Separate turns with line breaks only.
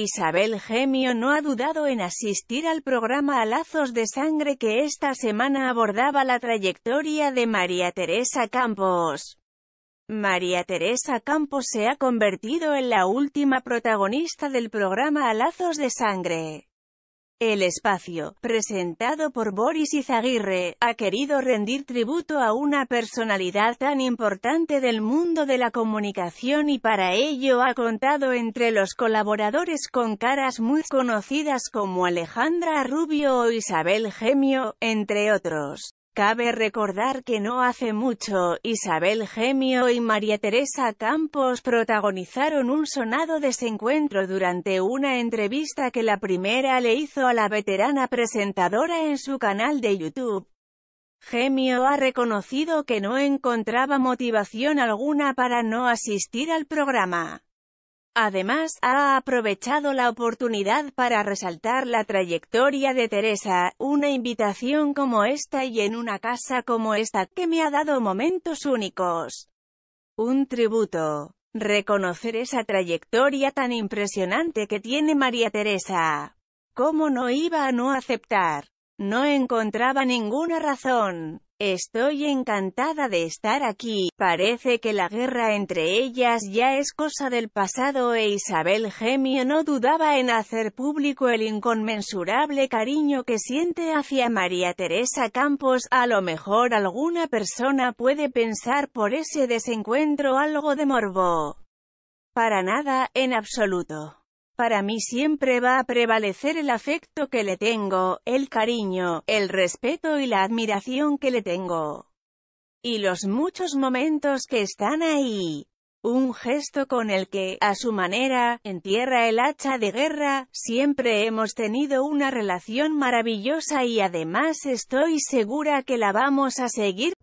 Isabel Gemio no ha dudado en asistir al programa a Lazos de Sangre que esta semana abordaba la trayectoria de María Teresa Campos. María Teresa Campos se ha convertido en la última protagonista del programa a Lazos de Sangre. El espacio, presentado por Boris Izaguirre, ha querido rendir tributo a una personalidad tan importante del mundo de la comunicación y para ello ha contado entre los colaboradores con caras muy conocidas como Alejandra Rubio o Isabel Gemio, entre otros. Cabe recordar que no hace mucho, Isabel Gemio y María Teresa Campos protagonizaron un sonado desencuentro durante una entrevista que la primera le hizo a la veterana presentadora en su canal de YouTube. Gemio ha reconocido que no encontraba motivación alguna para no asistir al programa. Además, ha aprovechado la oportunidad para resaltar la trayectoria de Teresa, una invitación como esta y en una casa como esta, que me ha dado momentos únicos. Un tributo. Reconocer esa trayectoria tan impresionante que tiene María Teresa. ¿Cómo no iba a no aceptar? No encontraba ninguna razón. Estoy encantada de estar aquí. Parece que la guerra entre ellas ya es cosa del pasado e Isabel Gemio no dudaba en hacer público el inconmensurable cariño que siente hacia María Teresa Campos. A lo mejor alguna persona puede pensar por ese desencuentro algo de morbo. Para nada, en absoluto. Para mí siempre va a prevalecer el afecto que le tengo, el cariño, el respeto y la admiración que le tengo. Y los muchos momentos que están ahí. Un gesto con el que, a su manera, entierra el hacha de guerra, siempre hemos tenido una relación maravillosa y además estoy segura que la vamos a seguir